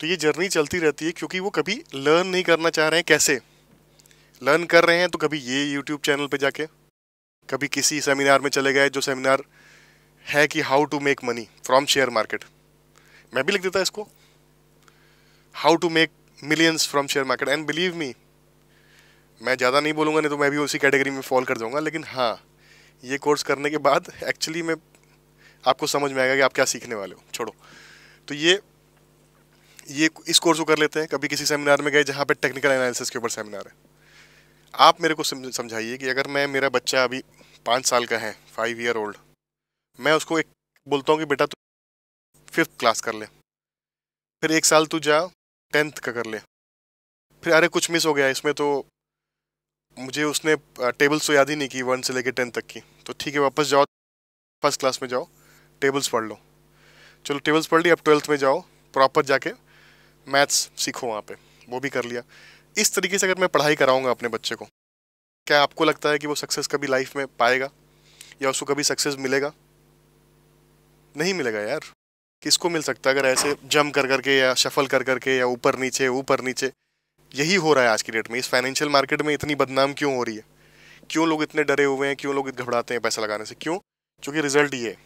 तो ये जर्नी चलती रहती है क्योंकि वो कभी लर्न नहीं करना चाह रहे हैं कैसे लर्न कर रहे हैं तो कभी ये यूट्यूब चैनल पे जाके कभी किसी सेमिनार में चले गए जो सेमिनार है कि how to make money from share market मैं भी लिख देता इसको how to make millions from share market and believe me मैं ज़्यादा नहीं बोलूँगा नहीं तो मैं भी उसी कैटेगरी में फॉल कर जाऊँगा लेकिन हाँ ये कोर्स करने के बाद एक्चुअली मैं आपको समझ में आएगा कि आप क्या सीखने वाले हो छोड़ो तो ये ये इस कोर्स को कर लेते हैं कभी किसी सेमिनार में गए जहाँ पे टेक्निकल एनालिसिस के ऊपर सेमिनार है आप मेरे को समझाइए कि अगर मैं मेरा बच्चा अभी पाँच साल का है फाइव ईयर ओल्ड मैं उसको एक बोलता हूँ कि बेटा तू फिफ्थ क्लास कर ले फिर एक साल तू जा टेंथ का कर ले फिर अरे कुछ मिस हो गया इसमें तो मुझे उसने टेबल्स तो याद ही नहीं की वन से लेकर टेंथ तक की तो ठीक है वापस जाओ फर्स्ट क्लास में जाओ टेबल्स पढ़ लो चलो टेबल्स पढ़ ली अब ट्वेल्थ में जाओ प्रॉपर जाके मैथ्स सीखो वहाँ पे वो भी कर लिया इस तरीके से अगर मैं पढ़ाई कराऊंगा अपने बच्चे को क्या आपको लगता है कि वो सक्सेस कभी लाइफ में पाएगा या उसको कभी सक्सेस मिलेगा नहीं मिलेगा यार किसको मिल सकता है अगर ऐसे जम कर करके या शफल कर करके या ऊपर नीचे ऊपर नीचे यही हो रहा है आज की डेट में इस फाइनेंशियल मार्केट में इतनी बदनाम क्यों हो रही है क्यों लोग इतने डरे हुए हैं क्यों लोग घबराते हैं पैसा लगाने से क्यों क्योंकि रिजल्ट ये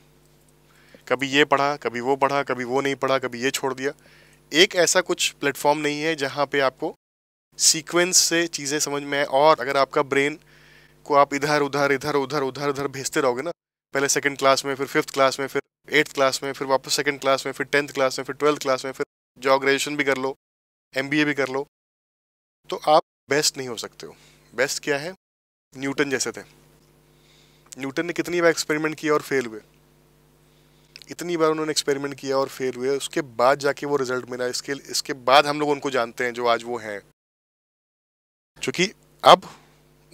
कभी ये पढ़ा कभी वो पढ़ा कभी वो नहीं पढ़ा कभी ये छोड़ दिया एक ऐसा कुछ प्लेटफॉर्म नहीं है जहाँ पे आपको सीक्वेंस से चीज़ें समझ में आए और अगर आपका ब्रेन को आप इधर उधर इधर उधर उधर उधर भेजते रहोगे ना पहले सेकंड क्लास में फिर फिफ्थ क्लास में फिर एट्थ क्लास में फिर वापस सेकंड क्लास में फिर टेंथ क्लास में फिर ट्वेल्थ क्लास में फिर जॉब ग्रेजुएशन भी कर लो एम भी कर लो तो आप बेस्ट नहीं हो सकते हो बेस्ट क्या है न्यूटन जैसे थे न्यूटन ने कितनी बार एक्सपेरिमेंट किया और फेल हुए इतनी बार उन्होंने एक्सपेरिमेंट किया और फेल हुए उसके बाद जाके वो रिजल्ट मिला इसके इसके बाद हम लोग उनको जानते हैं जो आज वो हैं क्योंकि अब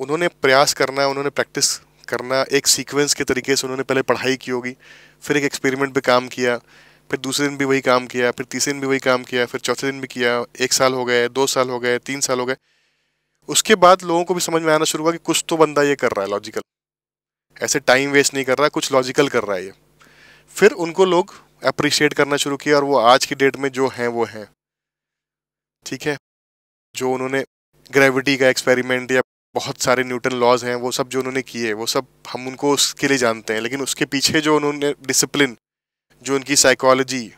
उन्होंने प्रयास करना उन्होंने प्रैक्टिस करना एक सीक्वेंस के तरीके से उन्होंने पहले पढ़ाई की होगी फिर एक एक्सपेरिमेंट पे काम किया फिर दूसरे दिन भी वही काम किया फिर तीसरे दिन भी वही काम किया फिर चौथे दिन भी किया एक साल हो गए दो साल हो गए तीन साल हो गए उसके बाद लोगों को भी समझ में आना शुरू हुआ कि कुछ तो बंदा ये कर रहा है लॉजिकल ऐसे टाइम वेस्ट नहीं कर रहा कुछ लॉजिकल कर रहा है ये फिर उनको लोग अप्रिशिएट करना शुरू किया और वो आज की डेट में जो हैं वो हैं ठीक है जो उन्होंने ग्रेविटी का एक्सपेरिमेंट या बहुत सारे न्यूटन लॉज हैं वो सब जो उन्होंने किए वो सब हम उनको उसके लिए जानते हैं लेकिन उसके पीछे जो उन्होंने डिसिप्लिन जो उनकी साइकोलॉजी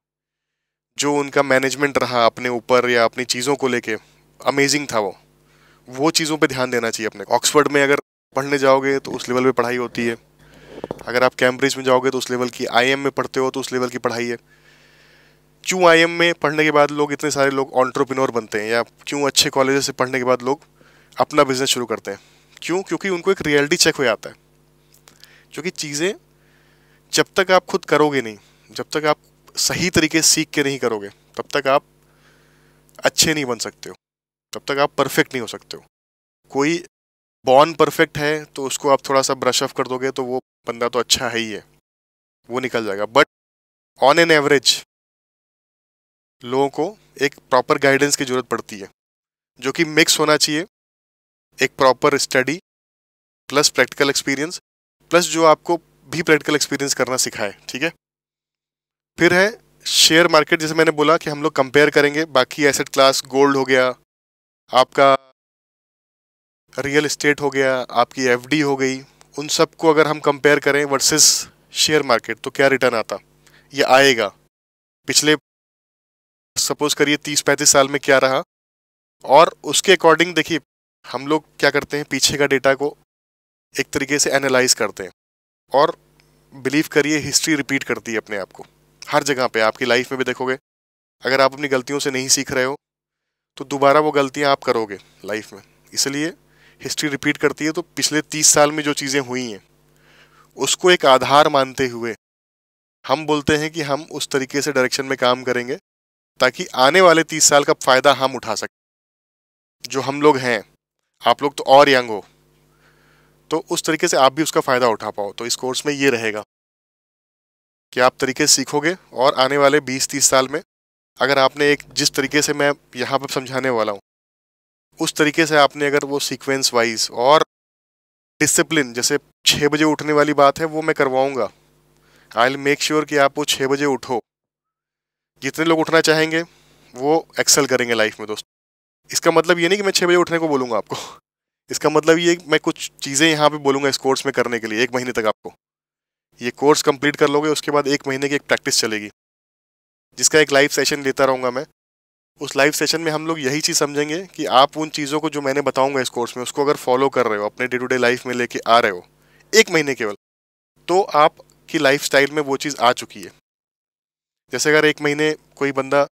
जो उनका मैनेजमेंट रहा अपने ऊपर या अपनी चीज़ों को लेके अमेजिंग था वो वो चीज़ों पे ध्यान देना चाहिए अपने ऑक्सफर्ड में अगर पढ़ने जाओगे तो उस लेवल पे पढ़ाई होती है अगर आप कैम्ब्रिज में जाओगे तो उस लेवल की आई में पढ़ते हो तो उस लेवल की पढ़ाई है क्यों आई में पढ़ने के बाद लोग इतने सारे लोग ऑन्ट्रोपिनोर बनते हैं या क्यों अच्छे कॉलेज से पढ़ने के बाद लोग अपना बिजनेस शुरू करते हैं क्यों क्योंकि उनको एक रियलिटी चेक हो जाता है क्योंकि चीज़ें जब तक आप खुद करोगे नहीं जब तक आप सही तरीके सीख के नहीं करोगे तब तक आप अच्छे नहीं बन सकते हो तब तक आप परफेक्ट नहीं हो सकते हो कोई बॉर्न परफेक्ट है तो उसको आप थोड़ा सा ब्रश ऑफ कर दोगे तो वो बंदा तो अच्छा है ही है वो निकल जाएगा बट ऑन एन एवरेज लोगों को एक प्रॉपर गाइडेंस की ज़रूरत पड़ती है जो कि मिक्स होना चाहिए एक proper study plus practical experience plus जो आपको भी प्रैक्टिकल एक्सपीरियंस करना सिखाए ठीक है फिर है शेयर मार्केट जैसे मैंने बोला कि हम लोग कंपेयर करेंगे बाकी एसेट क्लास गोल्ड हो गया आपका रियल इस्टेट हो गया आपकी एफडी हो गई उन सब को अगर हम कंपेयर करें वर्सेस शेयर मार्केट तो क्या रिटर्न आता ये आएगा पिछले सपोज करिए तीस पैंतीस साल में क्या रहा और उसके अकॉर्डिंग देखिए हम लोग क्या करते हैं पीछे का डेटा को एक तरीके से एनालाइज करते हैं और बिलीव करिए हिस्ट्री रिपीट करती है अपने आप को हर जगह पे आपकी लाइफ में भी देखोगे अगर आप अपनी गलतियों से नहीं सीख रहे हो तो दोबारा वो गलतियाँ आप करोगे लाइफ में इसलिए हिस्ट्री रिपीट करती है तो पिछले तीस साल में जो चीज़ें हुई हैं उसको एक आधार मानते हुए हम बोलते हैं कि हम उस तरीके से डायरेक्शन में काम करेंगे ताकि आने वाले तीस साल का फ़ायदा हम उठा सकें जो हम लोग हैं आप लोग तो और यंग हो तो उस तरीके से आप भी उसका फ़ायदा उठा पाओ तो इस कोर्स में ये रहेगा कि आप तरीके सीखोगे और आने वाले 20-30 साल में अगर आपने एक जिस तरीके से मैं यहाँ पर समझाने वाला हूँ उस तरीके से आपने अगर वो सीक्वेंस वाइज और डिसिप्लिन जैसे छः बजे उठने वाली बात है वो मैं करवाऊँगा आई विल मेक श्योर कि आप वो छः बजे उठो जितने लोग उठना चाहेंगे वो एक्सेल करेंगे लाइफ में दोस्तों इसका मतलब ये नहीं कि मैं छः बजे उठने को बोलूँगा आपको इसका मतलब ये मैं कुछ चीज़ें यहाँ पे बोलूँगा इस कोर्स में करने के लिए एक महीने तक आपको ये कोर्स कंप्लीट कर लोगे उसके बाद एक महीने की एक प्रैक्टिस चलेगी जिसका एक लाइव सेशन लेता रहूँगा मैं उस लाइव सेशन में हम लोग यही चीज़ समझेंगे कि आप उन चीज़ों को जो मैंने बताऊंगा इस कोर्स में उसको अगर फॉलो कर रहे हो अपने डे टू डे लाइफ में लेके आ रहे हो एक महीने केवल तो आपकी लाइफ स्टाइल में वो चीज़ आ चुकी है जैसे अगर एक महीने कोई बंदा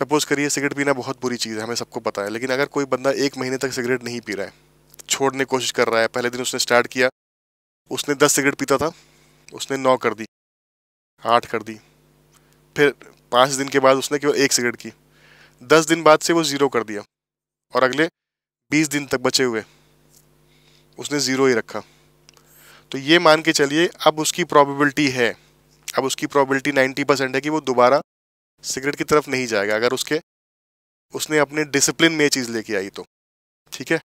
सपोज करिए सिगरेट पीना बहुत बुरी चीज़ है हमें सबको पता है लेकिन अगर कोई बंदा एक महीने तक सिगरेट नहीं पी रहा है छोड़ने की कोशिश कर रहा है पहले दिन उसने स्टार्ट किया उसने दस सिगरेट पीता था उसने नौ कर दी आठ कर दी फिर पाँच दिन के बाद उसने केवल एक सिगरेट की दस दिन बाद से वो ज़ीरो कर दिया और अगले बीस दिन तक बचे हुए उसने ज़ीरो ही रखा तो ये मान के चलिए अब उसकी प्रोबेबिलिटी है अब उसकी प्रोबेबिलिटी नाइन्टी परसेंट है कि वो दोबारा सिगरेट की तरफ नहीं जाएगा अगर उसके उसने अपने डिसिप्लिन में चीज़ लेके आई तो ठीक है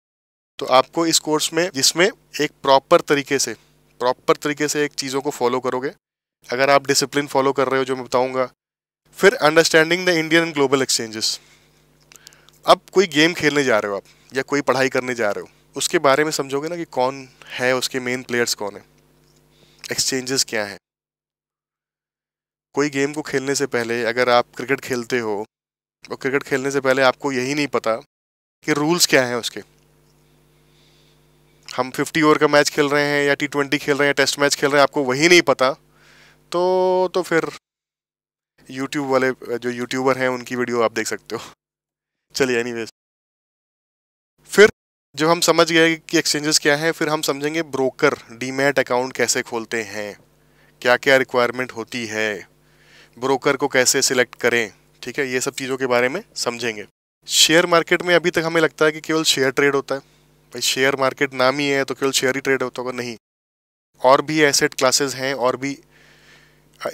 तो आपको इस कोर्स में जिसमें एक प्रॉपर तरीके से प्रॉपर तरीके से एक चीज़ों को फॉलो करोगे अगर आप डिसिप्लिन फॉलो कर रहे हो जो मैं बताऊँगा फिर understanding the Indian and global exchanges अब कोई गेम खेलने जा रहे हो आप या कोई पढ़ाई करने जा रहे हो उसके बारे में समझोगे ना कि कौन है उसके मेन प्लेयर्स कौन है एक्सचेंजेस क्या हैं कोई गेम को खेलने से पहले अगर आप क्रिकेट खेलते हो और क्रिकेट खेलने से पहले आपको यही नहीं पता कि रूल्स क्या हैं उसके हम 50 ओवर का मैच खेल रहे हैं या टी ट्वेंटी खेल रहे हैं या टेस्ट मैच खेल रहे हैं आपको वही नहीं पता तो तो फिर यूट्यूब वाले जो यूट्यूबर हैं उनकी वीडियो आप देख सकते हो चलिए एनी फिर जब हम समझ गए कि एक्सचेंजेस क्या है फिर हम समझेंगे ब्रोकर डीमैट अकाउंट कैसे खोलते हैं क्या क्या रिक्वायरमेंट होती है ब्रोकर को कैसे सिलेक्ट करें ठीक है ये सब चीज़ों के बारे में समझेंगे शेयर मार्केट में अभी तक हमें लगता है कि केवल शेयर ट्रेड होता है भाई शेयर मार्केट नाम ही है तो केवल शेयर ही ट्रेड होता होगा नहीं और भी एसेट क्लासेस हैं और भी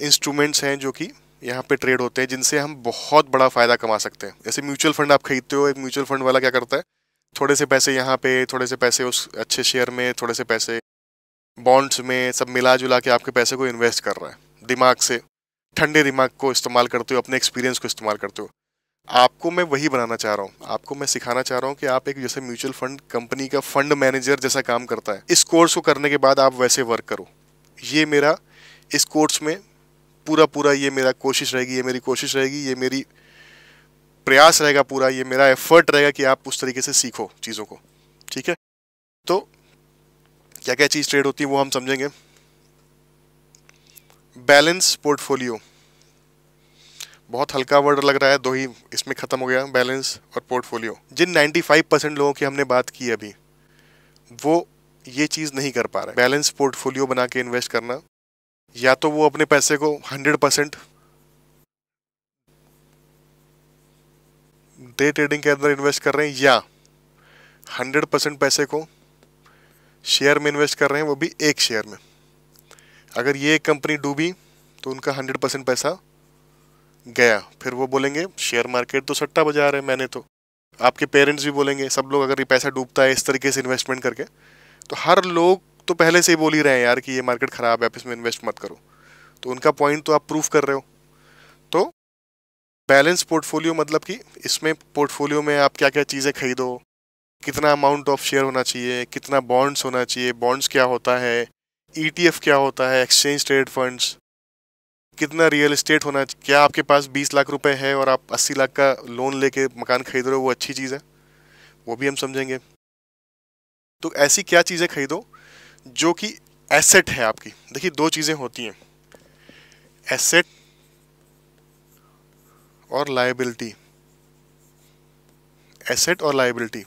इंस्ट्रूमेंट्स हैं जो कि यहाँ पे ट्रेड होते हैं जिनसे हम बहुत बड़ा फ़ायदा कमा सकते हैं जैसे म्यूचुअल फंड आप खरीदते हो एक म्यूचुअल फंड वाला क्या करता है थोड़े से पैसे यहाँ पे थोड़े से पैसे उस अच्छे शेयर में थोड़े से पैसे बॉन्ड्स में सब मिला जुला के आपके पैसे को इन्वेस्ट कर रहा है दिमाग से ठंडे दिमाग को इस्तेमाल करते हो अपने एक्सपीरियंस को इस्तेमाल करते हो आपको मैं वही बनाना चाह रहा हूँ आपको मैं सिखाना चाह रहा हूँ कि आप एक जैसे म्यूचुअल फंड कंपनी का फंड मैनेजर जैसा काम करता है इस कोर्स को करने के बाद आप वैसे वर्क करो ये मेरा इस कोर्स में पूरा पूरा ये मेरा कोशिश रहेगी ये मेरी कोशिश रहेगी ये मेरी प्रयास रहेगा पूरा ये मेरा एफर्ट रहेगा कि आप उस तरीके से सीखो चीज़ों को ठीक है तो क्या क्या चीज़ ट्रेड होती है वो हम समझेंगे बैलेंस पोर्टफोलियो बहुत हल्का वर्ड लग रहा है दो ही इसमें ख़त्म हो गया बैलेंस और पोर्टफोलियो जिन 95 परसेंट लोगों की हमने बात की अभी वो ये चीज़ नहीं कर पा रहे बैलेंस पोर्टफोलियो बना के इन्वेस्ट करना या तो वो अपने पैसे को हंड्रेड परसेंट डे ट्रेडिंग के अंदर इन्वेस्ट कर रहे हैं या हंड्रेड परसेंट पैसे को शेयर में इन्वेस्ट कर रहे हैं वो भी एक शेयर में अगर ये एक कंपनी डूबी तो उनका हंड्रेड परसेंट पैसा गया फिर वो बोलेंगे शेयर मार्केट तो सट्टा बजा रहे हैं मैंने तो आपके पेरेंट्स भी बोलेंगे सब लोग अगर ये पैसा डूबता है इस तरीके से इन्वेस्टमेंट करके तो हर लोग तो पहले से ही बोल ही रहे हैं यार कि ये मार्केट ख़राब है आप इसमें इन्वेस्ट मत करो तो उनका पॉइंट तो आप प्रूफ कर रहे हो तो बैलेंस पोर्टफोलियो मतलब कि इसमें पोर्टफोलियो में आप क्या क्या चीज़ें खरीदो कितना अमाउंट ऑफ शेयर होना चाहिए कितना बॉन्ड्स होना चाहिए बॉन्ड्स क्या होता है ई e क्या होता है एक्सचेंज ट्रेड फंड्स कितना रियल इस्टेट होना चाहिए क्या आपके पास बीस लाख रुपए है और आप अस्सी लाख का लोन लेके मकान खरीद रहे हो वो अच्छी चीज़ है वो भी हम समझेंगे तो ऐसी क्या चीज़ें खरीदो जो कि एसेट है आपकी देखिए दो चीज़ें होती हैं एसेट और लाइबिलिटी एसेट और लाइबिलिटी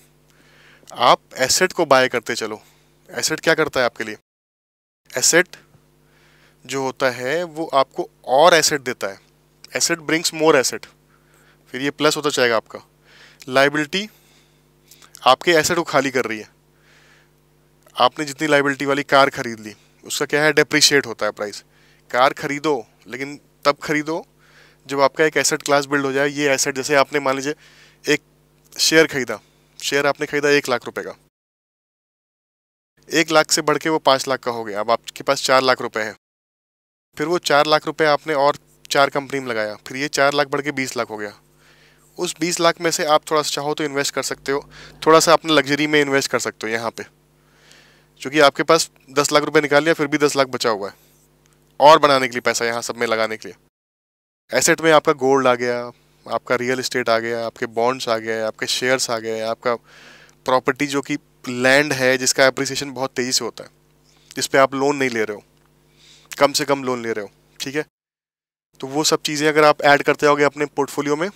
आप एसेट को बाय करते चलो एसेट क्या करता है आपके लिए एसेट जो होता है वो आपको और एसेट देता है एसेट ब्रिंग्स मोर एसेट फिर ये प्लस होता जाएगा आपका लाइबिलिटी आपके एसेट को खाली कर रही है आपने जितनी लाइबिलिटी वाली कार खरीद ली उसका क्या है डेप्रिशिएट होता है प्राइस कार खरीदो लेकिन तब खरीदो जब आपका एक एसेट क्लास बिल्ड हो जाए ये एसेट जैसे आपने मान लीजिए एक शेयर खरीदा शेयर आपने खरीदा एक लाख रुपए का एक लाख से बढ़ के वो पाँच लाख का हो गया अब आपके पास चार लाख रुपए है फिर वो चार लाख रुपए आपने और चार कंपनी में लगाया फिर ये चार लाख बढ़ के बीस लाख हो गया उस बीस लाख में से आप थोड़ा सा चाहो तो इन्वेस्ट कर सकते हो थोड़ा सा अपने लग्जरी में इन्वेस्ट कर सकते हो यहाँ पर क्योंकि आपके पास दस लाख रुपए निकाल लिया फिर भी दस लाख बचा हुआ है और बनाने के लिए पैसा यहाँ सब में लगाने के लिए एसेट में आपका गोल्ड आ गया आपका रियल इस्टेट आ गया आपके बॉन्ड्स आ गए आपके शेयर्स आ गए आपका प्रॉपर्टी जो कि लैंड है जिसका एप्रिसिएशन बहुत तेज़ी से होता है जिस पर आप लोन नहीं ले रहे हो कम से कम लोन ले रहे हो ठीक है तो वो सब चीज़ें अगर आप ऐड करते होगे अपने पोर्टफोलियो में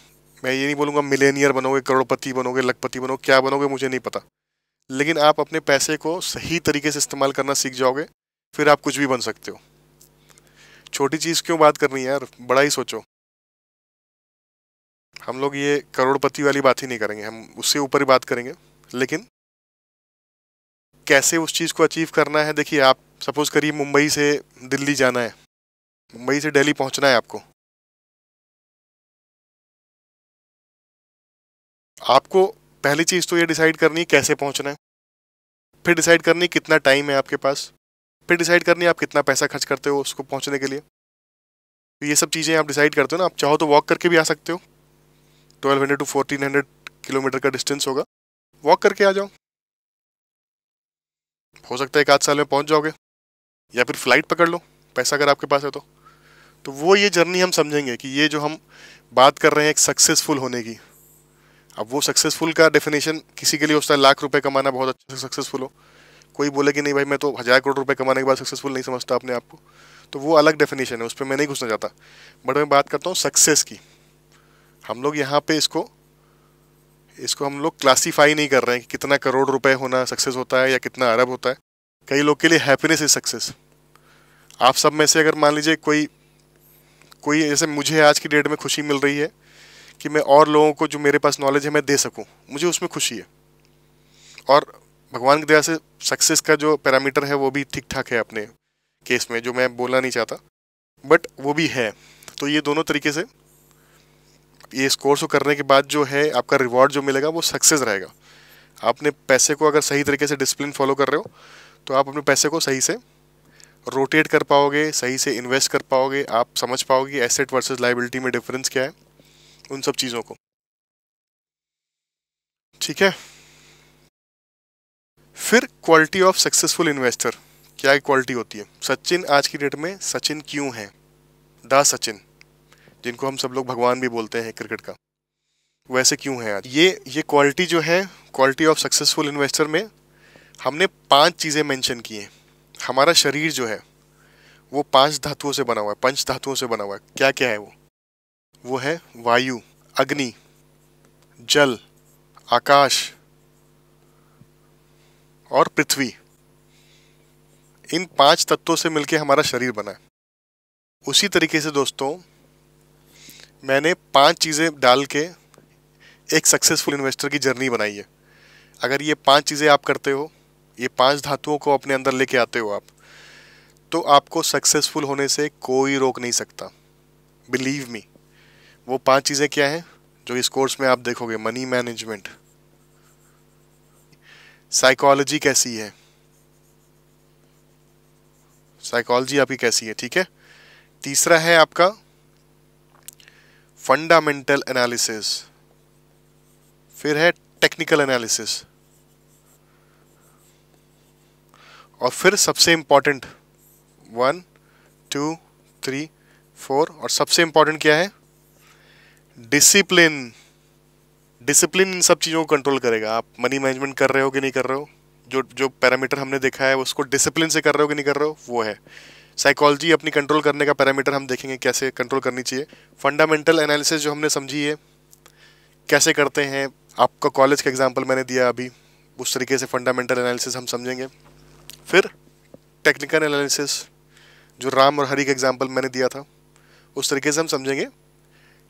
मैं ये नहीं बोलूँगा मिलेनियर बनोगे करोड़पति बनोगे लखपति बनोगे क्या बनोगे मुझे नहीं पता लेकिन आप अपने पैसे को सही तरीके से इस्तेमाल करना सीख जाओगे फिर आप कुछ भी बन सकते हो छोटी चीज़ क्यों बात करनी है यार बड़ा ही सोचो हम लोग ये करोड़पति वाली बात ही नहीं करेंगे हम उससे ऊपर ही बात करेंगे लेकिन कैसे उस चीज़ को अचीव करना है देखिए आप सपोज़ करिए मुंबई से दिल्ली जाना है मुंबई से दिल्ली पहुंचना है आपको आपको पहली चीज़ तो ये डिसाइड करनी है कैसे पहुंचना है फिर डिसाइड करनी कितना टाइम है आपके पास फिर डिसाइड करनी आप कितना पैसा खर्च करते हो उसको पहुंचने के लिए तो ये सब चीज़ें आप डिसाइड करते हो ना आप चाहो तो वॉक करके भी आ सकते हो twelve hundred to fourteen hundred kilometre का डिस्टेंस होगा वॉक करके आ जाओ हो सकता है एक आध साल में पहुंच जाओगे या फिर फ्लाइट पकड़ लो पैसा अगर आपके पास है तो तो वो ये जर्नी हम समझेंगे कि ये जो हम बात कर रहे हैं एक सक्सेसफुल होने की अब वो सक्सेसफुल का डेफिनेशन किसी के लिए होता है लाख रुपए कमाना बहुत अच्छा सक्सेसफुल हो कोई बोले कि नहीं भाई मैं तो हज़ार करोड़ रुपए कमाने के बाद सक्सेसफुल नहीं समझता अपने आप को तो वो अलग डेफिनेशन है उस पर मैं नहीं घुसना चाहता बट मैं बात करता हूँ सक्सेस की हम लोग यहाँ पे इसको इसको हम लोग क्लासीफाई नहीं कर रहे हैं कि कितना करोड़ रुपए होना सक्सेस होता है या कितना अरब होता है कई लोग के लिए हैप्पीनेस इज सक्सेस आप सब में से अगर मान लीजिए कोई कोई जैसे मुझे आज की डेट में खुशी मिल रही है कि मैं और लोगों को जो मेरे पास नॉलेज है मैं दे सकूँ मुझे उसमें खुशी है और भगवान की दया से सक्सेस का जो पैरामीटर है वो भी ठीक ठाक है अपने केस में जो मैं बोलना नहीं चाहता बट वो भी है तो ये दोनों तरीके से ये इस कोर्स को करने के बाद जो है आपका रिवॉर्ड जो मिलेगा वो सक्सेस रहेगा आपने पैसे को अगर सही तरीके से डिसिप्लिन फॉलो कर रहे हो तो आप अपने पैसे को सही से रोटेट कर पाओगे सही से इन्वेस्ट कर पाओगे आप समझ पाओगे एसेट वर्सेस लाइबिलिटी में डिफरेंस क्या है उन सब चीज़ों को ठीक है फिर क्वालिटी ऑफ सक्सेसफुल इन्वेस्टर क्या क्वालिटी होती है सचिन आज की डेट में सचिन क्यों है द सचिन जिनको हम सब लोग भगवान भी बोलते हैं क्रिकेट का वैसे क्यों है आज ये ये क्वालिटी जो है क्वालिटी ऑफ सक्सेसफुल इन्वेस्टर में हमने पांच चीज़ें मेंशन की हैं हमारा शरीर जो है वो पांच धातुओं से बना हुआ है पंच धातुओं से बना हुआ है क्या क्या है वो वो है वायु अग्नि जल आकाश और पृथ्वी इन पांच तत्वों से मिलकर हमारा शरीर बना है उसी तरीके से दोस्तों मैंने पांच चीज़ें डाल के एक सक्सेसफुल इन्वेस्टर की जर्नी बनाई है अगर ये पांच चीज़ें आप करते हो ये पांच धातुओं को अपने अंदर लेके आते हो आप तो आपको सक्सेसफुल होने से कोई रोक नहीं सकता बिलीव मी वो पांच चीज़ें क्या हैं जो इस कोर्स में आप देखोगे मनी मैनेजमेंट साइकोलॉजी कैसी है साइकोलॉजी आपकी कैसी है ठीक है तीसरा है आपका फंडामेंटल एनालिसिस फिर है टेक्निकल एनालिसिस और फिर सबसे important one two three four और सबसे इंपॉर्टेंट क्या है डिसिप्लिन डिसिप्लिन इन सब चीज़ों को कंट्रोल करेगा आप मनी मैनेजमेंट कर रहे हो कि नहीं कर रहे हो जो जो पैरामीटर हमने देखा है उसको डिसिप्लिन से कर रहे हो कि नहीं कर रहे हो वो है साइकोलॉजी अपनी कंट्रोल करने का पैरामीटर हम देखेंगे कैसे कंट्रोल करनी चाहिए फंडामेंटल एनालिसिस जो हमने समझी है कैसे करते हैं आपका कॉलेज का एग्जाम्पल मैंने दिया अभी उस तरीके से फंडामेंटल एनालिसिस हम समझेंगे फिर टेक्निकल एनालिसिस जो राम और हरी का एग्जाम्पल मैंने दिया था उस तरीके से हम समझेंगे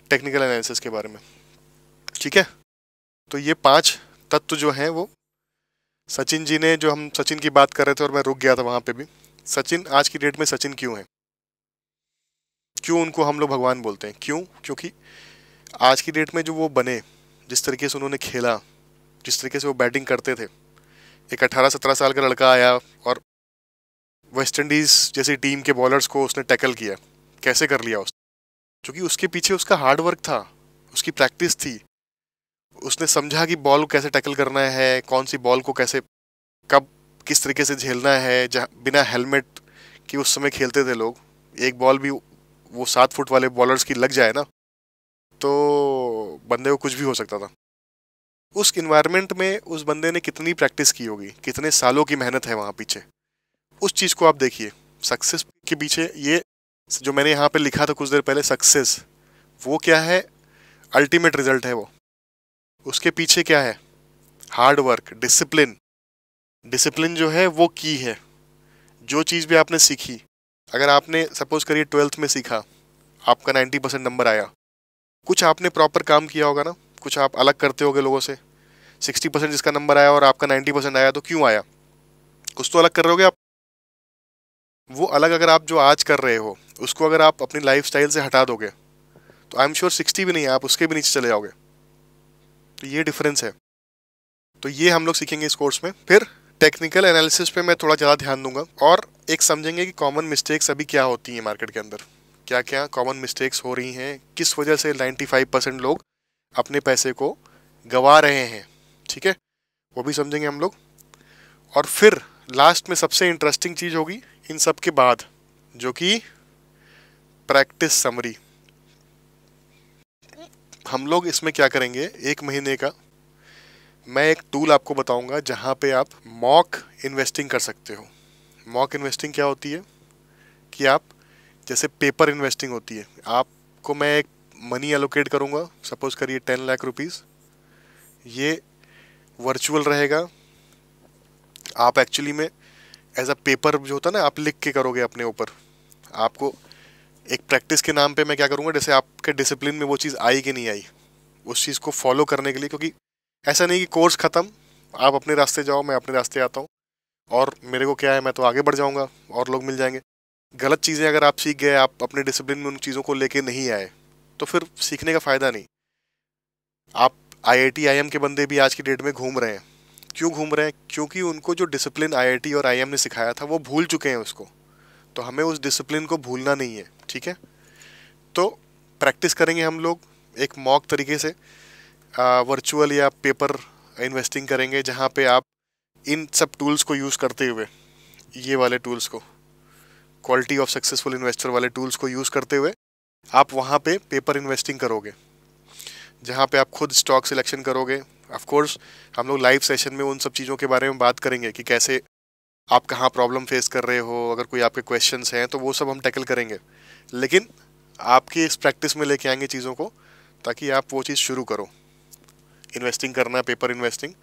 टेक्निकल एनालिसिस के बारे में ठीक है तो ये पांच तत्व जो हैं वो सचिन जी ने जो हम सचिन की बात कर रहे थे और मैं रुक गया था वहाँ पे भी सचिन आज की डेट में सचिन क्यों है क्यों उनको हम लोग भगवान बोलते हैं क्यों क्योंकि आज की डेट में जो वो बने जिस तरीके से उन्होंने खेला जिस तरीके से वो बैटिंग करते थे एक 18-17 साल का लड़का आया और वेस्ट इंडीज़ जैसी टीम के बॉलर्स को उसने टैकल किया कैसे कर लिया उसने क्योंकि उसके पीछे उसका हार्ड वर्क था उसकी प्रैक्टिस थी उसने समझा कि बॉल को कैसे टैकल करना है कौन सी बॉल को कैसे कब किस तरीके से झेलना है जहाँ बिना हेलमेट के उस समय खेलते थे लोग एक बॉल भी वो सात फुट वाले बॉलर्स की लग जाए ना तो बंदे को कुछ भी हो सकता था उस इन्वायरमेंट में उस बंदे ने कितनी प्रैक्टिस की होगी कितने सालों की मेहनत है वहाँ पीछे उस चीज़ को आप देखिए सक्सेस के पीछे ये जो मैंने यहाँ पे लिखा था कुछ देर पहले सक्सेस वो क्या है अल्टीमेट रिजल्ट है वो उसके पीछे क्या है हार्ड वर्क डिसिप्लिन डिसिप्लिन जो है वो की है जो चीज़ भी आपने सीखी अगर आपने सपोज करिए ट्वेल्थ में सीखा आपका नाइन्टी परसेंट नंबर आया कुछ आपने प्रॉपर काम किया होगा ना कुछ आप अलग करते होगे लोगों से सिक्सटी परसेंट जिसका नंबर आया और आपका नाइन्टी परसेंट आया तो क्यों आया कुछ तो अलग कर रहे होगे आप वो अलग अगर आप जो आज कर रहे हो उसको अगर आप अपनी लाइफ से हटा दोगे तो आई एम श्योर सिक्सटी भी नहीं है आप उसके भी नीचे चले जाओगे तो ये डिफरेंस है तो ये हम लोग सीखेंगे इस कोर्स में फिर टेक्निकल एनालिसिस पे मैं थोड़ा ज़्यादा ध्यान दूंगा और एक समझेंगे कि कॉमन मिस्टेक्स अभी क्या होती हैं मार्केट के अंदर क्या क्या कॉमन मिस्टेक्स हो रही हैं किस वजह से 95 परसेंट लोग अपने पैसे को गंवा रहे हैं ठीक है वो भी समझेंगे हम लोग और फिर लास्ट में सबसे इंटरेस्टिंग चीज़ होगी इन सब के बाद जो कि प्रैक्टिस समरी हम लोग इसमें क्या करेंगे एक महीने का मैं एक टूल आपको बताऊंगा जहां पे आप मॉक इन्वेस्टिंग कर सकते हो मॉक इन्वेस्टिंग क्या होती है कि आप जैसे पेपर इन्वेस्टिंग होती है आपको मैं एक मनी एलोकेट करूंगा सपोज करिए टेन लाख रुपीस ये वर्चुअल रहेगा आप एक्चुअली में एज अ पेपर जो होता है ना आप लिख के करोगे अपने ऊपर आपको एक प्रैक्टिस के नाम पे मैं क्या करूँगा जैसे आपके डिसिप्लिन में वो चीज़ आई कि नहीं आई उस चीज़ को फॉलो करने के लिए क्योंकि ऐसा नहीं कि कोर्स ख़त्म आप अपने रास्ते जाओ मैं अपने रास्ते आता हूँ और मेरे को क्या है मैं तो आगे बढ़ जाऊँगा और लोग मिल जाएंगे गलत चीज़ें अगर आप सीख गए आप अपने डिसिप्लिन में उन चीज़ों को लेके नहीं आए तो फिर सीखने का फ़ायदा नहीं आप आई आई के बंदे भी आज की डेट में घूम रहे हैं क्यों घूम रहे हैं क्योंकि उनको जो डिसिप्लिन आईआईटी और आईएम ने सिखाया था वो भूल चुके हैं उसको तो हमें उस डिसिप्लिन को भूलना नहीं है ठीक है तो प्रैक्टिस करेंगे हम लोग एक मॉक तरीके से वर्चुअल या पेपर इन्वेस्टिंग करेंगे जहाँ पे आप इन सब टूल्स को यूज़ करते हुए ये वाले टूल्स को क्वालिटी ऑफ सक्सेसफुल इन्वेस्टर वाले टूल्स को यूज़ करते हुए आप वहाँ पे पेपर इन्वेस्टिंग करोगे जहाँ पे आप खुद स्टॉक सिलेक्शन करोगे ऑफ कोर्स हम लोग लाइव सेशन में उन सब चीज़ों के बारे में बात करेंगे कि कैसे आप कहाँ प्रॉब्लम फेस कर रहे हो अगर कोई आपके क्वेश्चन हैं तो वो सब हम टैकल करेंगे लेकिन आपकी इस प्रैक्टिस में लेके आएंगे चीज़ों को ताकि आप वो चीज़ शुरू करो इन्वेस्टिंग करना पेपर इन्वेस्टिंग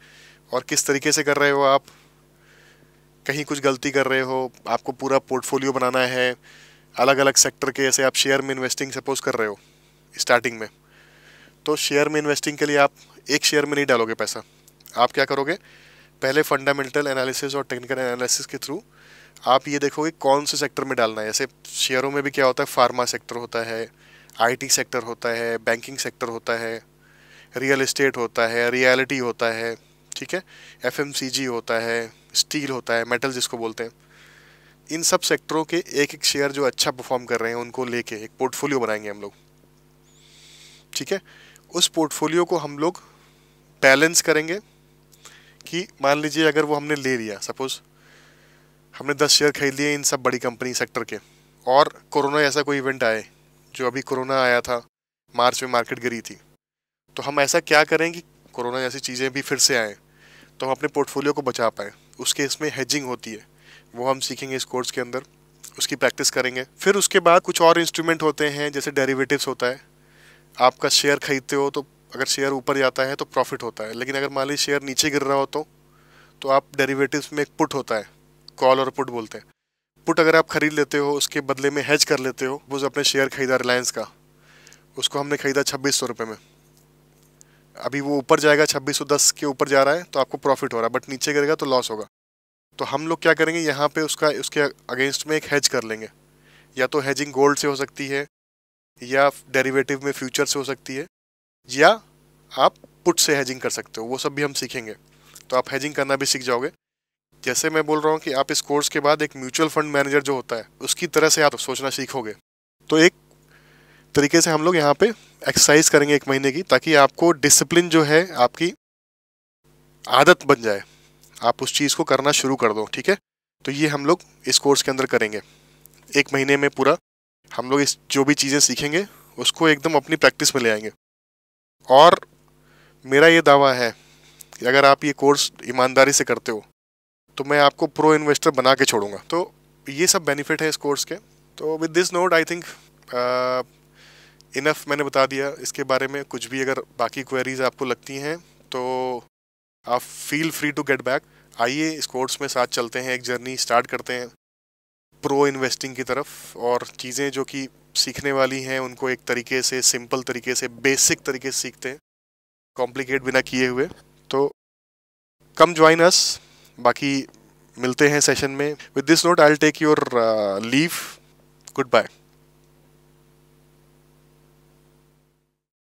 और किस तरीके से कर रहे हो आप कहीं कुछ गलती कर रहे हो आपको पूरा पोर्टफोलियो बनाना है अलग अलग सेक्टर के ऐसे आप शेयर में इन्वेस्टिंग सपोज कर रहे हो स्टार्टिंग में तो शेयर में इन्वेस्टिंग के लिए आप एक शेयर में नहीं डालोगे पैसा आप क्या करोगे पहले फंडामेंटल एनालिसिस और टेक्निकल एनालिसिस के थ्रू आप ये देखोगे कौन से सेक्टर में डालना है जैसे शेयरों में भी क्या होता है फार्मा सेक्टर होता है आईटी सेक्टर होता है बैंकिंग सेक्टर होता है रियल इस्टेट होता है रियलिटी होता है ठीक है एफ होता है स्टील होता है मेटल जिसको बोलते हैं इन सब सेक्टरों के एक एक शेयर जो अच्छा परफॉर्म कर रहे हैं उनको लेके एक पोर्टफोलियो बनाएंगे हम लोग ठीक है उस पोर्टफोलियो को हम लोग बैलेंस करेंगे कि मान लीजिए अगर वो हमने ले लिया सपोज़ हमने दस शेयर खरीद लिए इन सब बड़ी कंपनी सेक्टर के और कोरोना ऐसा कोई इवेंट आए जो अभी कोरोना आया था मार्च में मार्केट गिरी थी तो हम ऐसा क्या करें कि कोरोना जैसी चीज़ें भी फिर से आएँ तो हम अपने पोर्टफोलियो को बचा पाएँ उसके इसमें हेजिंग होती है वो हम सीखेंगे इस कोर्स के अंदर उसकी प्रैक्टिस करेंगे फिर उसके बाद कुछ और इंस्ट्रूमेंट होते हैं जैसे डेरिवेटिव्स होता है आपका शेयर खरीदते हो तो अगर शेयर ऊपर जाता है तो प्रॉफिट होता है लेकिन अगर मान लीजिए शेयर नीचे गिर रहा हो तो तो आप डेरिवेटिव्स में एक पुट होता है कॉल और पुट बोलते हैं पुट अगर आप ख़रीद लेते हो उसके बदले में हैज कर लेते हो वो अपने शेयर ख़रीदा रिलायंस का उसको हमने ख़रीदा छब्बीस सौ में अभी वो ऊपर जाएगा छब्बीस सौ दस के ऊपर जा रहा है तो आपको प्रॉफिट हो रहा है बट नीचे गिरेगा तो लॉस होगा तो हम लोग क्या करेंगे यहाँ पे उसका उसके अगेंस्ट में एक हैज कर लेंगे या तो हैजिंग गोल्ड से हो सकती है या डेरिवेटिव में फ्यूचर से हो सकती है या आप पुट से हैजिंग कर सकते हो वो सब भी हम सीखेंगे तो आप हैजिंग करना भी सीख जाओगे जैसे मैं बोल रहा हूँ कि आप इस कोर्स के बाद एक म्यूचुअल फंड मैनेजर जो होता है उसकी तरह से आप सोचना सीखोगे तो एक तरीके से हम लोग यहाँ पे एक्सरसाइज करेंगे एक महीने की ताकि आपको डिसिप्लिन जो है आपकी आदत बन जाए आप उस चीज़ को करना शुरू कर दो ठीक है तो ये हम लोग इस कोर्स के अंदर करेंगे एक महीने में पूरा हम लोग इस जो भी चीज़ें सीखेंगे उसको एकदम अपनी प्रैक्टिस में ले आएंगे और मेरा ये दावा है कि अगर आप ये कोर्स ईमानदारी से करते हो तो मैं आपको प्रो इन्वेस्टर बना के छोड़ूंगा तो ये सब बेनिफिट है इस कोर्स के तो with this note I think enough मैंने बता दिया इसके बारे में कुछ भी अगर बाकी क्वेरीज आपको लगती हैं तो आप feel free to get back आइए इस कोर्स में साथ चलते हैं एक जर्नी स्टार्ट करते हैं प्रो इन्वेस्टिंग की तरफ और चीज़ें जो कि सीखने वाली हैं उनको एक तरीके से सिंपल तरीके से बेसिक तरीके से सीखते हैं कॉम्प्लिकेट बिना किए हुए तो कम ज्वाइन अस बाकी मिलते हैं सेशन में with this note I take your leave good bye